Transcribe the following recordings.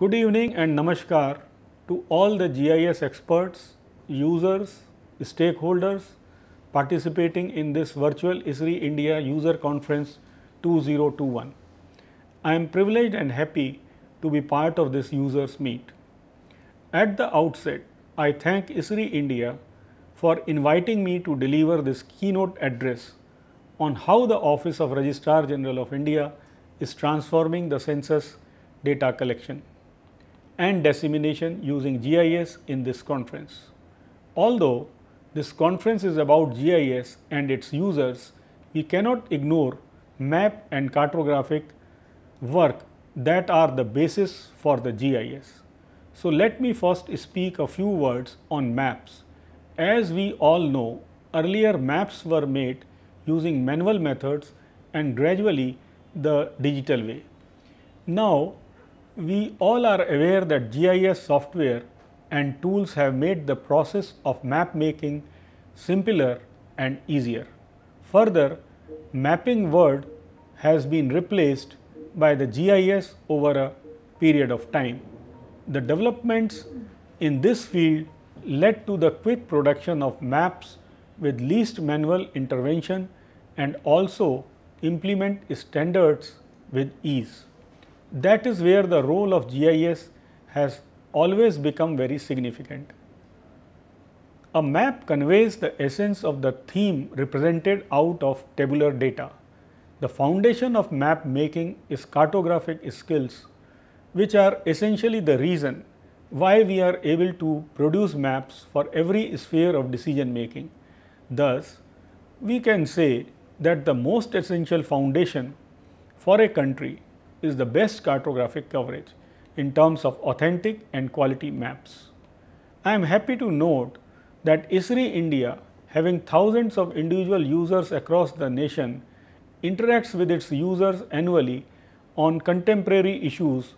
Good evening and namaskar to all the GIS experts, users, stakeholders participating in this virtual ISRI India User Conference 2021. I am privileged and happy to be part of this users meet. At the outset, I thank ISRI India for inviting me to deliver this keynote address on how the Office of Registrar General of India is transforming the census data collection and dissemination using GIS in this conference. Although this conference is about GIS and its users, we cannot ignore map and cartographic work that are the basis for the GIS. So, let me first speak a few words on maps. As we all know, earlier maps were made using manual methods and gradually the digital way. Now, we all are aware that GIS software and tools have made the process of map making simpler and easier. Further, mapping word has been replaced by the GIS over a period of time. The developments in this field led to the quick production of maps with least manual intervention and also implement standards with ease that is where the role of GIS has always become very significant. A map conveys the essence of the theme represented out of tabular data. The foundation of map making is cartographic skills which are essentially the reason why we are able to produce maps for every sphere of decision making. Thus, we can say that the most essential foundation for a country is the best cartographic coverage in terms of authentic and quality maps. I am happy to note that ISRI India having thousands of individual users across the nation interacts with its users annually on contemporary issues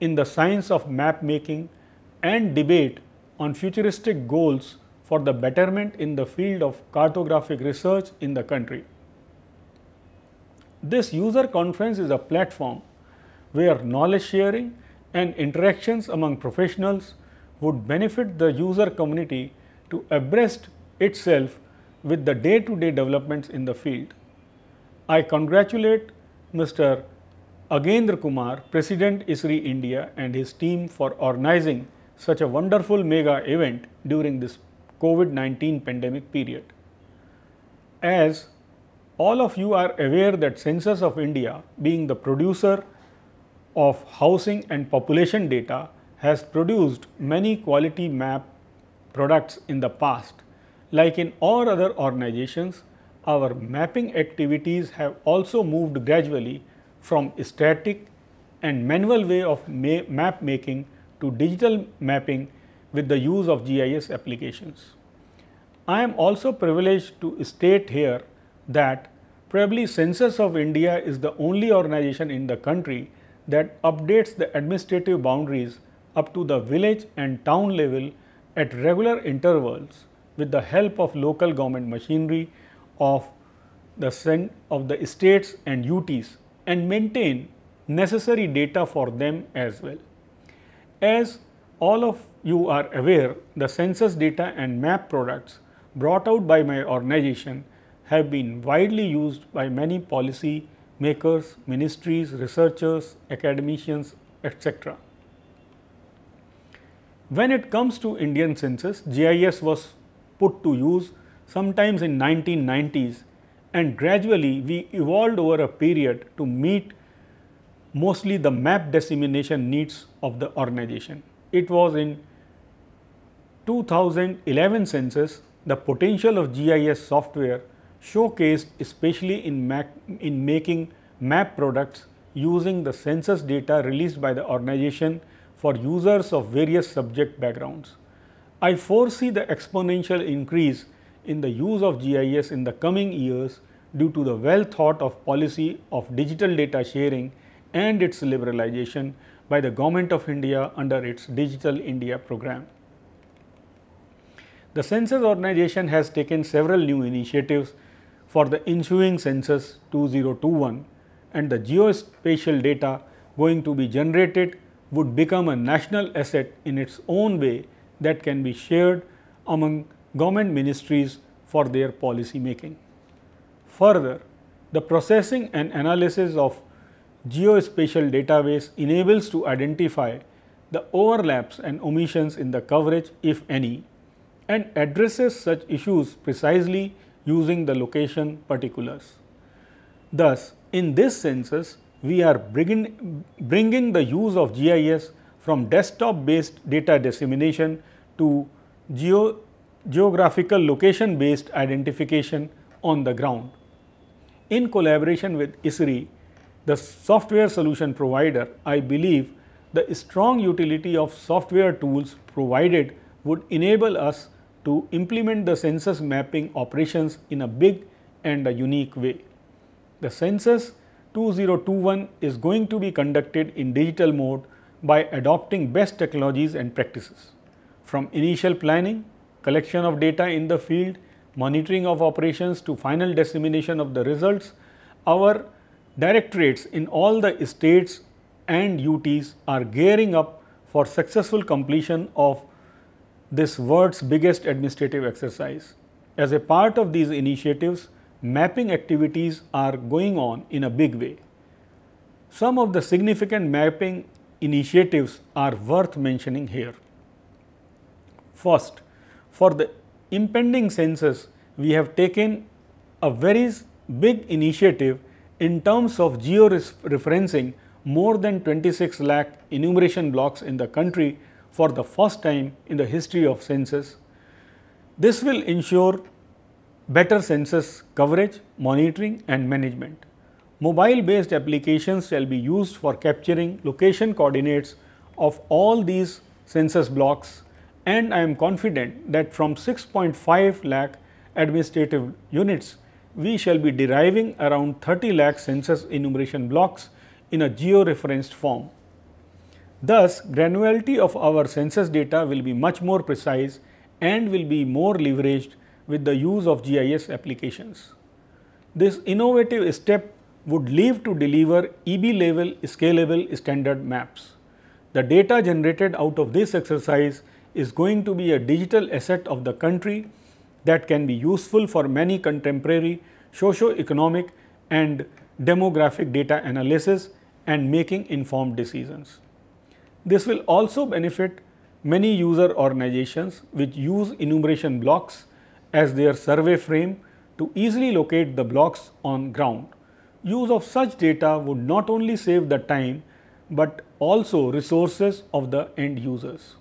in the science of map making and debate on futuristic goals for the betterment in the field of cartographic research in the country. This user conference is a platform where knowledge sharing and interactions among professionals would benefit the user community to abreast itself with the day to day developments in the field. I congratulate Mr. Agendra Kumar, President ISRI India and his team for organizing such a wonderful mega event during this COVID-19 pandemic period. As all of you are aware that Census of India being the producer of housing and population data has produced many quality map products in the past. Like in all other organizations, our mapping activities have also moved gradually from static and manual way of ma map making to digital mapping with the use of GIS applications. I am also privileged to state here that probably Census of India is the only organization in the country that updates the administrative boundaries up to the village and town level at regular intervals with the help of local government machinery of the, of the states and UTs and maintain necessary data for them as well. As all of you are aware, the census data and map products brought out by my organization have been widely used by many policy makers, ministries, researchers, academicians, etc. When it comes to Indian census, GIS was put to use sometimes in 1990s and gradually we evolved over a period to meet mostly the map dissemination needs of the organization. It was in 2011 census the potential of GIS software showcased especially in, Mac, in making map products using the census data released by the organization for users of various subject backgrounds. I foresee the exponential increase in the use of GIS in the coming years due to the well thought of policy of digital data sharing and its liberalization by the Government of India under its Digital India program. The census organization has taken several new initiatives for the ensuing census 2021 and the geospatial data going to be generated would become a national asset in its own way that can be shared among government ministries for their policy making. Further, the processing and analysis of geospatial database enables to identify the overlaps and omissions in the coverage if any and addresses such issues precisely using the location particulars. Thus, in this census, we are bringing, bringing the use of GIS from desktop based data dissemination to geo geographical location based identification on the ground. In collaboration with ISRI, the software solution provider, I believe the strong utility of software tools provided would enable us to implement the census mapping operations in a big and a unique way. The census 2021 is going to be conducted in digital mode by adopting best technologies and practices. From initial planning, collection of data in the field, monitoring of operations to final dissemination of the results, our directorates in all the states and UTs are gearing up for successful completion of this world's biggest administrative exercise. As a part of these initiatives, mapping activities are going on in a big way. Some of the significant mapping initiatives are worth mentioning here. First, for the impending census, we have taken a very big initiative in terms of georeferencing more than 26 lakh enumeration blocks in the country for the first time in the history of census. This will ensure better census coverage, monitoring and management. Mobile based applications shall be used for capturing location coordinates of all these census blocks and I am confident that from 6.5 lakh administrative units, we shall be deriving around 30 lakh census enumeration blocks in a geo-referenced form. Thus, granularity of our census data will be much more precise and will be more leveraged with the use of GIS applications. This innovative step would lead to deliver EB level scalable standard maps. The data generated out of this exercise is going to be a digital asset of the country that can be useful for many contemporary socio-economic and demographic data analysis and making informed decisions. This will also benefit many user organizations which use enumeration blocks as their survey frame to easily locate the blocks on ground. Use of such data would not only save the time, but also resources of the end users.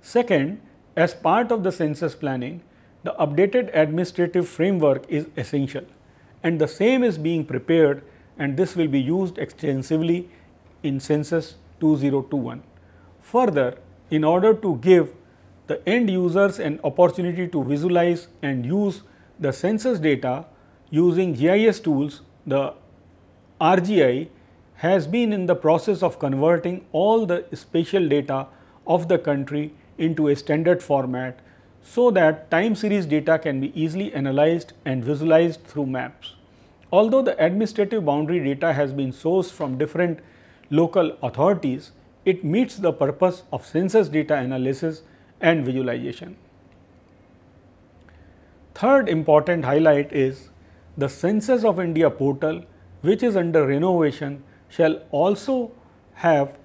Second, as part of the census planning, the updated administrative framework is essential and the same is being prepared and this will be used extensively in census 2021. Further, in order to give the end users an opportunity to visualize and use the census data using GIS tools, the RGI has been in the process of converting all the spatial data of the country into a standard format so that time series data can be easily analyzed and visualized through maps. Although the administrative boundary data has been sourced from different local authorities, it meets the purpose of census data analysis and visualization. Third important highlight is the Census of India portal which is under renovation shall also have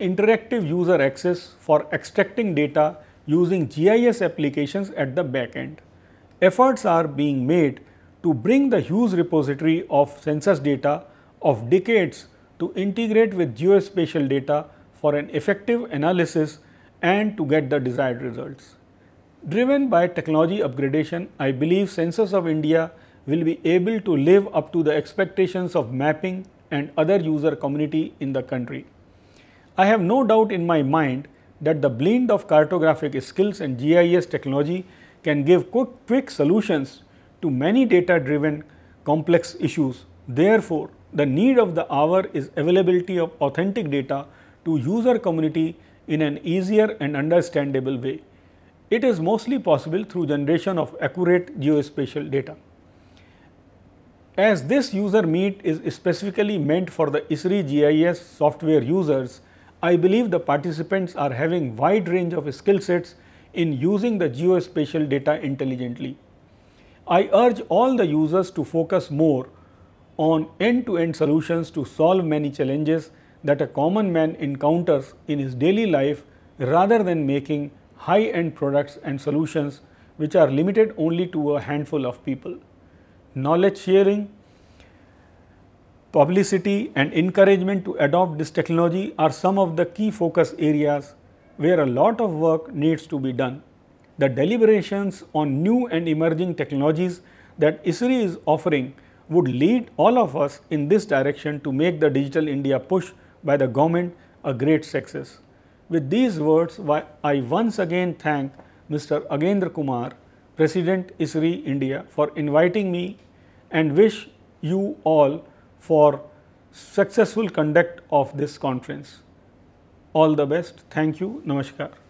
interactive user access for extracting data using GIS applications at the back end. Efforts are being made to bring the huge repository of census data of decades to integrate with geospatial data for an effective analysis and to get the desired results. Driven by technology upgradation, I believe Census of India will be able to live up to the expectations of mapping and other user community in the country. I have no doubt in my mind that the blend of cartographic skills and GIS technology can give quick, quick solutions to many data driven complex issues. Therefore, the need of the hour is availability of authentic data to user community in an easier and understandable way. It is mostly possible through generation of accurate geospatial data. As this user meet is specifically meant for the ISRI GIS software users, I believe the participants are having wide range of skill sets in using the geospatial data intelligently. I urge all the users to focus more on end-to-end -end solutions to solve many challenges that a common man encounters in his daily life rather than making high-end products and solutions which are limited only to a handful of people. Knowledge sharing, publicity and encouragement to adopt this technology are some of the key focus areas where a lot of work needs to be done. The deliberations on new and emerging technologies that ISRI is offering would lead all of us in this direction to make the digital India push by the government a great success. With these words, I once again thank Mr. Agendra Kumar, President ISRI India for inviting me and wish you all for successful conduct of this conference. All the best. Thank you. Namaskar.